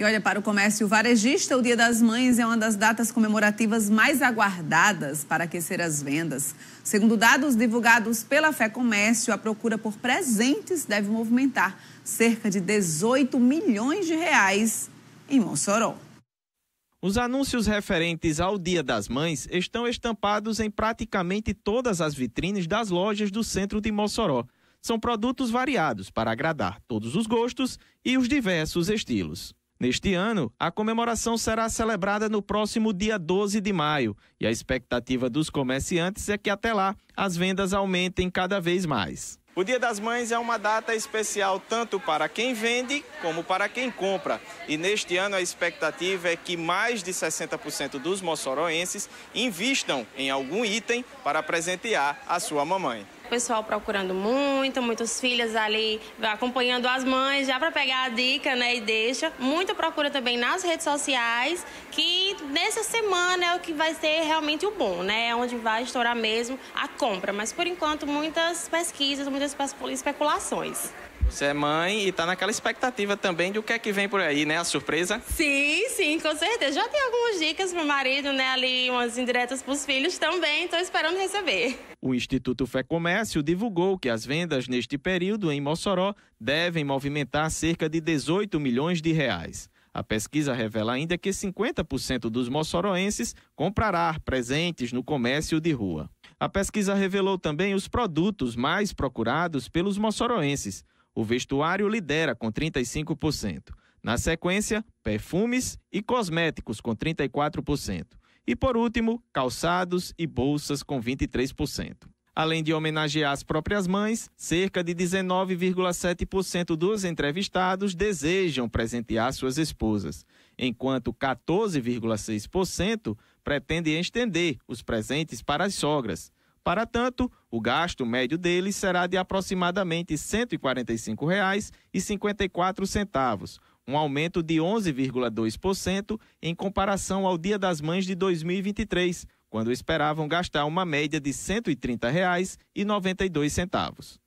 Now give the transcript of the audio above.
E olha, para o comércio varejista, o Dia das Mães é uma das datas comemorativas mais aguardadas para aquecer as vendas. Segundo dados divulgados pela Fé Comércio, a procura por presentes deve movimentar cerca de 18 milhões de reais em Mossoró. Os anúncios referentes ao Dia das Mães estão estampados em praticamente todas as vitrines das lojas do centro de Mossoró. São produtos variados para agradar todos os gostos e os diversos estilos. Neste ano, a comemoração será celebrada no próximo dia 12 de maio e a expectativa dos comerciantes é que até lá as vendas aumentem cada vez mais. O Dia das Mães é uma data especial tanto para quem vende como para quem compra. E neste ano a expectativa é que mais de 60% dos moçoroenses invistam em algum item para presentear a sua mamãe pessoal procurando muito, muitos filhos ali acompanhando as mães já para pegar a dica, né? E deixa. Muita procura também nas redes sociais, que nessa semana é o que vai ser realmente o bom, né? É onde vai estourar mesmo a compra. Mas por enquanto, muitas pesquisas, muitas especulações. Você é mãe e tá naquela expectativa também de o que é que vem por aí, né? A surpresa. Sim, sim, com certeza. Já tem algumas dicas pro marido, né? Ali, umas indiretas pros filhos também. Tô esperando receber. O Instituto Fé Comércio divulgou que as vendas neste período em Mossoró devem movimentar cerca de 18 milhões de reais. A pesquisa revela ainda que 50% dos moçoroenses comprará presentes no comércio de rua. A pesquisa revelou também os produtos mais procurados pelos moçoroenses o vestuário lidera com 35%. Na sequência, perfumes e cosméticos com 34%. E por último, calçados e bolsas com 23%. Além de homenagear as próprias mães, cerca de 19,7% dos entrevistados desejam presentear suas esposas, enquanto 14,6% pretendem estender os presentes para as sogras. Para tanto, o gasto médio deles será de aproximadamente R$ 145,54, um aumento de 11,2% em comparação ao Dia das Mães de 2023, quando esperavam gastar uma média de R$ 130,92.